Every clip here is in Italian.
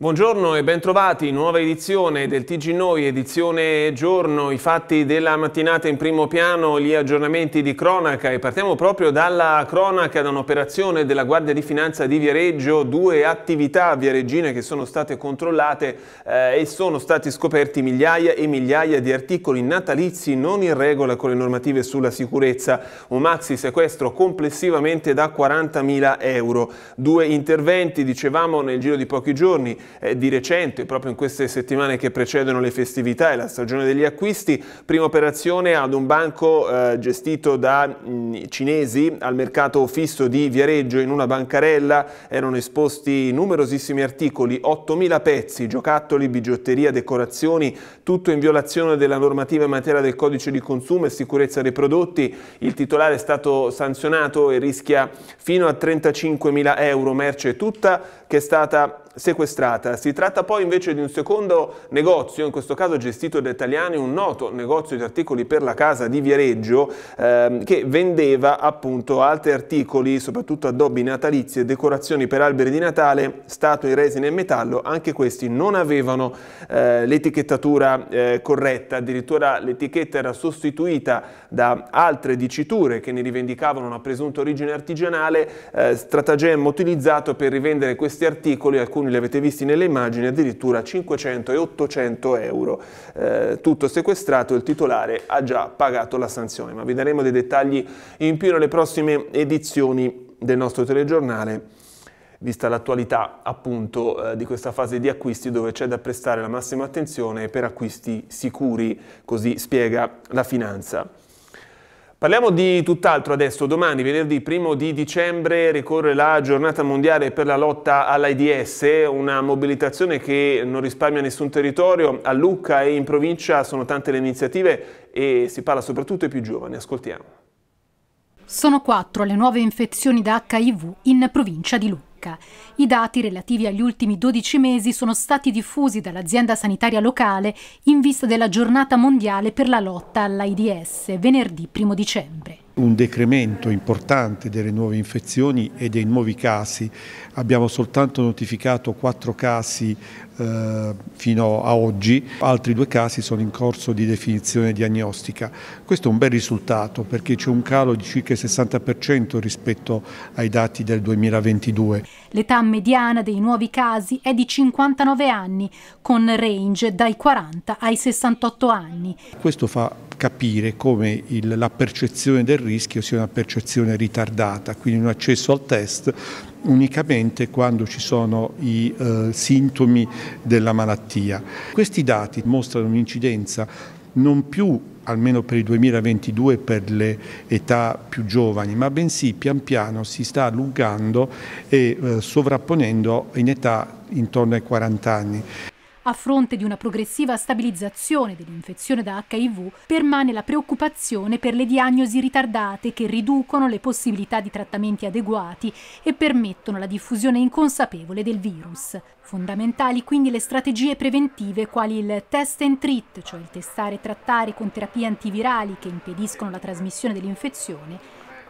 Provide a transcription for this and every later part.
Buongiorno e bentrovati, nuova edizione del TG Noi, edizione giorno, i fatti della mattinata in primo piano, gli aggiornamenti di cronaca e partiamo proprio dalla cronaca, da un'operazione della Guardia di Finanza di Viareggio, due attività viareggine che sono state controllate eh, e sono stati scoperti migliaia e migliaia di articoli natalizi non in regola con le normative sulla sicurezza, un maxi sequestro complessivamente da 40.000 euro, due interventi, dicevamo, nel giro di pochi giorni eh, di recente, proprio in queste settimane che precedono le festività e la stagione degli acquisti, prima operazione ad un banco eh, gestito da mh, mm, cinesi al mercato fisso di Viareggio in una bancarella, erano esposti numerosissimi articoli, 8.000 pezzi, giocattoli, bigiotteria, decorazioni, tutto in violazione della normativa in materia del codice di consumo e sicurezza dei prodotti, il titolare è stato sanzionato e rischia fino a 35.000 euro merce tutta che è stata sequestrata. Si tratta poi invece di un secondo negozio, in questo caso gestito da italiani, un noto negozio di articoli per la casa di Viareggio ehm, che vendeva appunto altri articoli, soprattutto addobbi natalizi e decorazioni per alberi di Natale, statue in resina e metallo, anche questi non avevano eh, l'etichettatura eh, corretta, addirittura l'etichetta era sostituita da altre diciture che ne rivendicavano una presunta origine artigianale, eh, stratagemma utilizzato per rivendere questi articoli, alcuni alcuni li avete visti nelle immagini, addirittura 500 e 800 euro. Eh, tutto sequestrato, il titolare ha già pagato la sanzione, ma vi daremo dei dettagli in più nelle prossime edizioni del nostro telegiornale vista l'attualità appunto eh, di questa fase di acquisti dove c'è da prestare la massima attenzione per acquisti sicuri, così spiega la finanza. Parliamo di tutt'altro adesso, domani venerdì 1 di dicembre ricorre la giornata mondiale per la lotta all'AIDS, una mobilitazione che non risparmia nessun territorio, a Lucca e in provincia sono tante le iniziative e si parla soprattutto ai più giovani, ascoltiamo. Sono quattro le nuove infezioni da HIV in provincia di Lucca pubblica. I dati relativi agli ultimi 12 mesi sono stati diffusi dall'azienda sanitaria locale in vista della giornata mondiale per la lotta all'AIDS, venerdì 1 dicembre un decremento importante delle nuove infezioni e dei nuovi casi. Abbiamo soltanto notificato quattro casi eh, fino a oggi, altri due casi sono in corso di definizione diagnostica. Questo è un bel risultato perché c'è un calo di circa il 60% rispetto ai dati del 2022. L'età mediana dei nuovi casi è di 59 anni, con range dai 40 ai 68 anni. Questo fa capire come il, la percezione del rischio rischio sia una percezione ritardata, quindi un accesso al test unicamente quando ci sono i eh, sintomi della malattia. Questi dati mostrano un'incidenza non più almeno per il 2022 per le età più giovani, ma bensì pian piano si sta allungando e eh, sovrapponendo in età intorno ai 40 anni. A fronte di una progressiva stabilizzazione dell'infezione da HIV, permane la preoccupazione per le diagnosi ritardate che riducono le possibilità di trattamenti adeguati e permettono la diffusione inconsapevole del virus. Fondamentali quindi le strategie preventive quali il test and treat, cioè il testare e trattare con terapie antivirali che impediscono la trasmissione dell'infezione,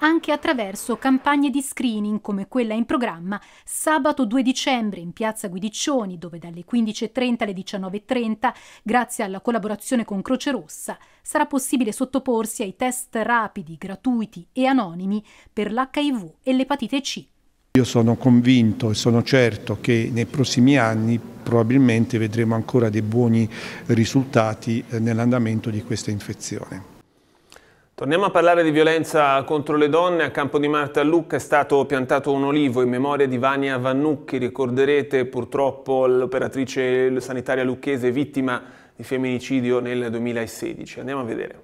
anche attraverso campagne di screening come quella in programma sabato 2 dicembre in piazza Guidiccioni, dove dalle 15.30 alle 19.30, grazie alla collaborazione con Croce Rossa, sarà possibile sottoporsi ai test rapidi, gratuiti e anonimi per l'HIV e l'epatite C. Io sono convinto e sono certo che nei prossimi anni probabilmente vedremo ancora dei buoni risultati eh, nell'andamento di questa infezione. Torniamo a parlare di violenza contro le donne. A Campo di Marta a Lucca è stato piantato un olivo in memoria di Vania Vannucchi. Ricorderete purtroppo l'operatrice sanitaria lucchese vittima di femminicidio nel 2016. Andiamo a vedere.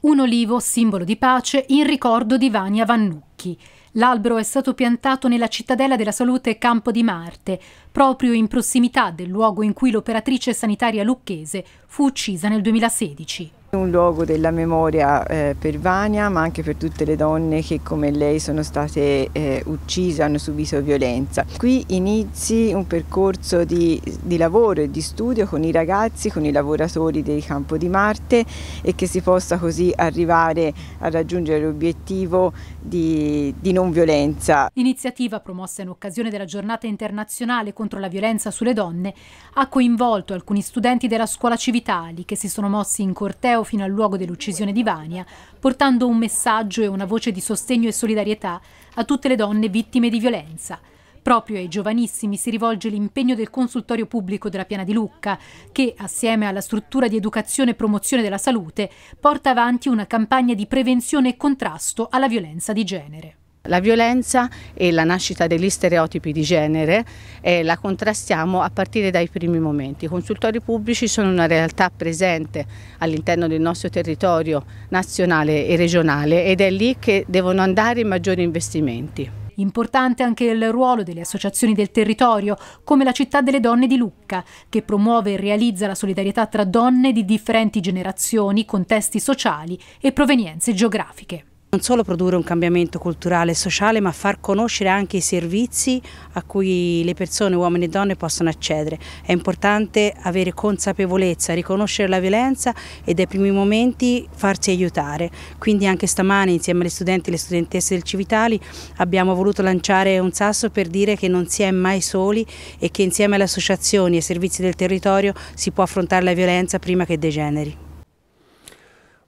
Un olivo, simbolo di pace, in ricordo di Vania Vannucchi. L'albero è stato piantato nella cittadella della salute Campo di Marte, proprio in prossimità del luogo in cui l'operatrice sanitaria lucchese fu uccisa nel 2016. Un luogo della memoria eh, per Vania, ma anche per tutte le donne che come lei sono state eh, uccise, hanno subito violenza. Qui inizi un percorso di, di, lavoro e di studio con i ragazzi, con i lavoratori del campo di Marte e che si possa così arrivare a raggiungere l'obiettivo di, di non violenza. L'iniziativa promossa in occasione della giornata internazionale contro la violenza sulle donne ha coinvolto alcuni studenti della scuola Civitali che si sono mossi in corteo corteo fino al luogo dell'uccisione di Vania, portando un messaggio e una voce di sostegno e solidarietà a tutte le donne vittime di violenza. Proprio ai giovanissimi si rivolge l'impegno del consultorio pubblico della Piana di Lucca, che, assieme alla struttura di educazione e promozione della salute, porta avanti una campagna di prevenzione e contrasto alla violenza di genere. La violenza e la nascita degli stereotipi di genere eh, la contrastiamo a partire dai primi momenti. I consultori pubblici sono una realtà presente all'interno del nostro territorio nazionale e regionale ed è lì che devono andare i maggiori investimenti. Importante anche il ruolo delle associazioni del territorio, come la Città delle Donne di Lucca, che promuove e realizza la solidarietà tra donne di differenti generazioni, contesti sociali e provenienze geografiche. Non solo produrre un cambiamento culturale e sociale, ma far conoscere anche i servizi a cui le persone, uomini e donne, possono accedere. È importante avere consapevolezza, riconoscere la violenza e dai primi momenti farsi aiutare. Quindi anche stamani, insieme alle studenti e alle studentesse del Civitali, abbiamo voluto lanciare un sasso per dire che non si è mai soli e che insieme alle associazioni e ai servizi del territorio si può affrontare la violenza prima che degeneri.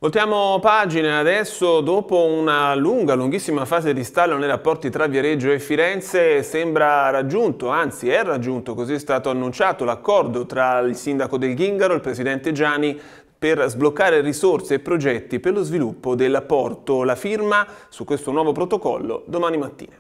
Voltiamo pagina adesso, dopo una lunga, lunghissima fase di stallo nei rapporti tra Viareggio e Firenze, sembra raggiunto, anzi è raggiunto, così è stato annunciato, l'accordo tra il sindaco del Ghingaro e il presidente Gianni per sbloccare risorse e progetti per lo sviluppo del porto. La firma su questo nuovo protocollo domani mattina.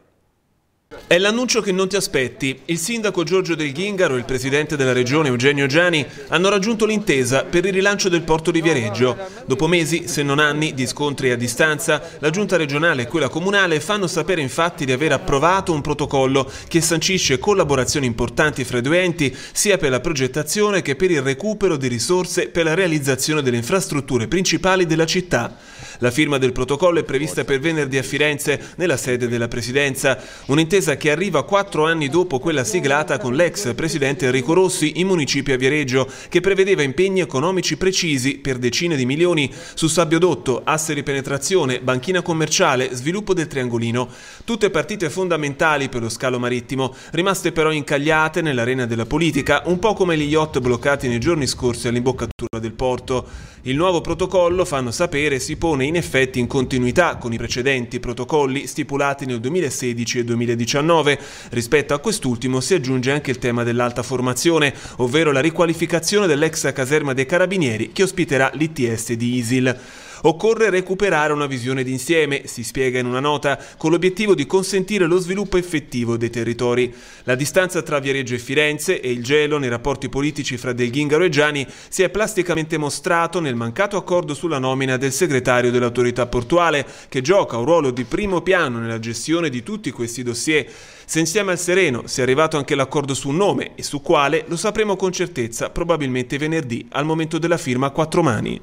È l'annuncio che non ti aspetti. Il sindaco Giorgio Del Ghingaro e il presidente della regione Eugenio Giani hanno raggiunto l'intesa per il rilancio del porto di Viareggio. Dopo mesi, se non anni, di scontri a distanza, la giunta regionale e quella comunale fanno sapere infatti di aver approvato un protocollo che sancisce collaborazioni importanti fra i due enti sia per la progettazione che per il recupero di risorse per la realizzazione delle infrastrutture principali della città. La firma del protocollo è prevista per venerdì a Firenze, nella sede della Presidenza. Un'intesa che arriva quattro anni dopo quella siglata con l'ex Presidente Enrico Rossi in municipio a Viareggio, che prevedeva impegni economici precisi per decine di milioni su sabbiodotto, asse di penetrazione, banchina commerciale, sviluppo del triangolino. Tutte partite fondamentali per lo scalo marittimo, rimaste però incagliate nell'arena della politica, un po' come gli yacht bloccati nei giorni scorsi all'imboccatura del porto. Il nuovo protocollo, fanno sapere, si pone in in effetti in continuità con i precedenti protocolli stipulati nel 2016 e 2019. Rispetto a quest'ultimo si aggiunge anche il tema dell'alta formazione, ovvero la riqualificazione dell'ex caserma dei carabinieri che ospiterà l'ITS di ISIL. Occorre recuperare una visione d'insieme, si spiega in una nota, con l'obiettivo di consentire lo sviluppo effettivo dei territori. La distanza tra Viareggio e Firenze e il gelo nei rapporti politici fra Del Ghingaro e Gianni si è plasticamente mostrato nel mancato accordo sulla nomina del segretario dell'autorità portuale, che gioca un ruolo di primo piano nella gestione di tutti questi dossier. Se insieme al Sereno si è arrivato anche l'accordo su un nome e su quale lo sapremo con certezza probabilmente venerdì al momento della firma a quattro mani.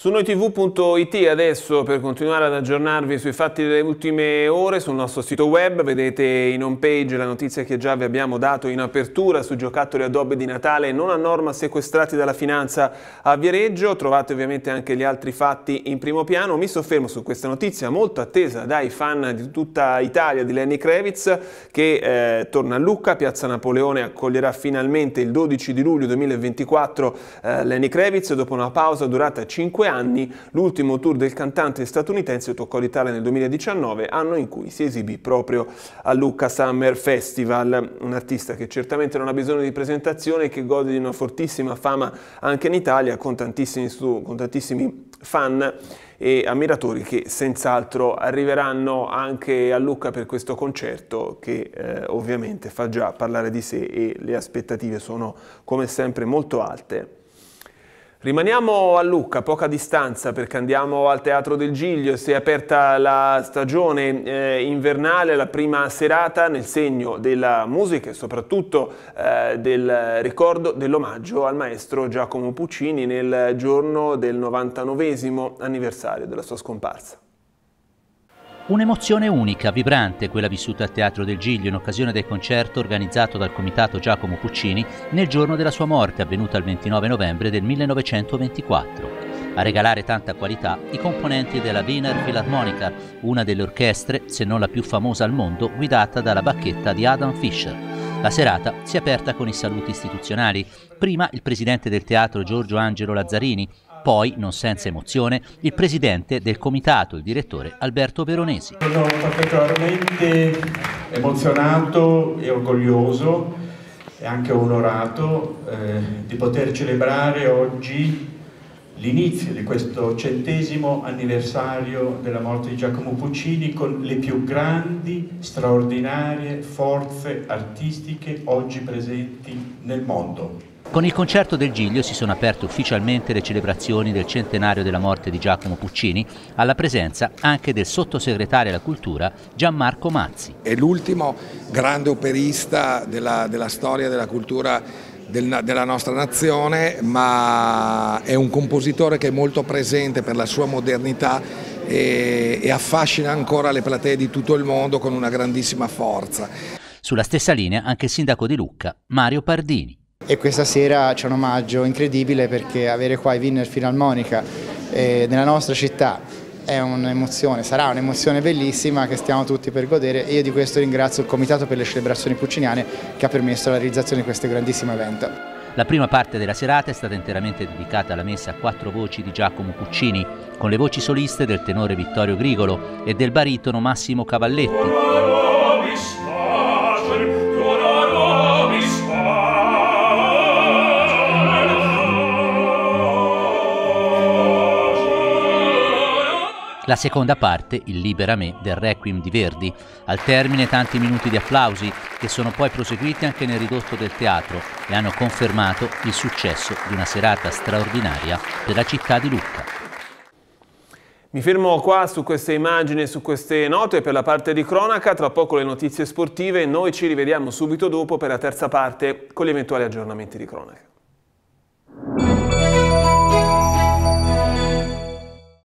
Su noitv.it adesso per continuare ad aggiornarvi sui fatti delle ultime ore sul nostro sito web vedete in home page la notizia che già vi abbiamo dato in apertura su giocattoli Adobe di Natale non a norma sequestrati dalla finanza a Viareggio, trovate ovviamente anche gli altri fatti in primo piano, mi soffermo su questa notizia molto attesa dai fan di tutta Italia di Lenny Krevitz che eh, torna a Lucca, Piazza Napoleone accoglierà finalmente il 12 di luglio 2024 eh, Lenny Krevitz dopo una pausa durata 5 anni anni, l'ultimo tour del cantante statunitense toccò l'Italia nel 2019, anno in cui si esibì proprio al Lucca Summer Festival, un artista che certamente non ha bisogno di presentazione e che gode di una fortissima fama anche in Italia, con tantissimi, con tantissimi fan e ammiratori che senz'altro arriveranno anche a Lucca per questo concerto che eh, ovviamente fa già parlare di sé e le aspettative sono come sempre molto alte. Rimaniamo a Lucca, poca distanza, perché andiamo al Teatro del Giglio. Si è aperta la stagione eh, invernale, la prima serata nel segno della musica e soprattutto eh, del ricordo dell'omaggio al maestro Giacomo Puccini nel giorno del 99 anniversario della sua scomparsa. Un'emozione unica, vibrante, quella vissuta al Teatro del Giglio in occasione del concerto organizzato dal comitato Giacomo Puccini nel giorno della sua morte, avvenuta il 29 novembre del 1924. A regalare tanta qualità i componenti della Wiener Philharmoniker, una delle orchestre, se non la più famosa al mondo, guidata dalla bacchetta di Adam Fischer. La serata si è aperta con i saluti istituzionali. Prima il presidente del teatro Giorgio Angelo Lazzarini, poi, non senza emozione, il presidente del comitato, il direttore Alberto Veronesi. Sono particolarmente emozionato e orgoglioso e anche onorato eh, di poter celebrare oggi l'inizio di questo centesimo anniversario della morte di Giacomo Puccini con le più grandi, straordinarie forze artistiche oggi presenti nel mondo. Con il concerto del Giglio si sono aperte ufficialmente le celebrazioni del centenario della morte di Giacomo Puccini, alla presenza anche del sottosegretario alla cultura Gianmarco Mazzi. È l'ultimo grande operista della, della storia della cultura della nostra nazione, ma è un compositore che è molto presente per la sua modernità e, e affascina ancora le platee di tutto il mondo con una grandissima forza. Sulla stessa linea anche il sindaco di Lucca, Mario Pardini e questa sera c'è un omaggio incredibile perché avere qua i Winner Filarmonica eh, nella nostra città è un'emozione, sarà un'emozione bellissima che stiamo tutti per godere e io di questo ringrazio il Comitato per le celebrazioni pucciniane che ha permesso la realizzazione di questo grandissimo evento. La prima parte della serata è stata interamente dedicata alla messa a quattro voci di Giacomo Puccini, con le voci soliste del tenore Vittorio Grigolo e del baritono Massimo Cavalletti. La seconda parte, il Libera me del Requiem di Verdi. Al termine tanti minuti di applausi che sono poi proseguiti anche nel ridotto del teatro e hanno confermato il successo di una serata straordinaria per la città di Lucca. Mi fermo qua su queste immagini e su queste note per la parte di cronaca, tra poco le notizie sportive, noi ci rivediamo subito dopo per la terza parte con gli eventuali aggiornamenti di cronaca.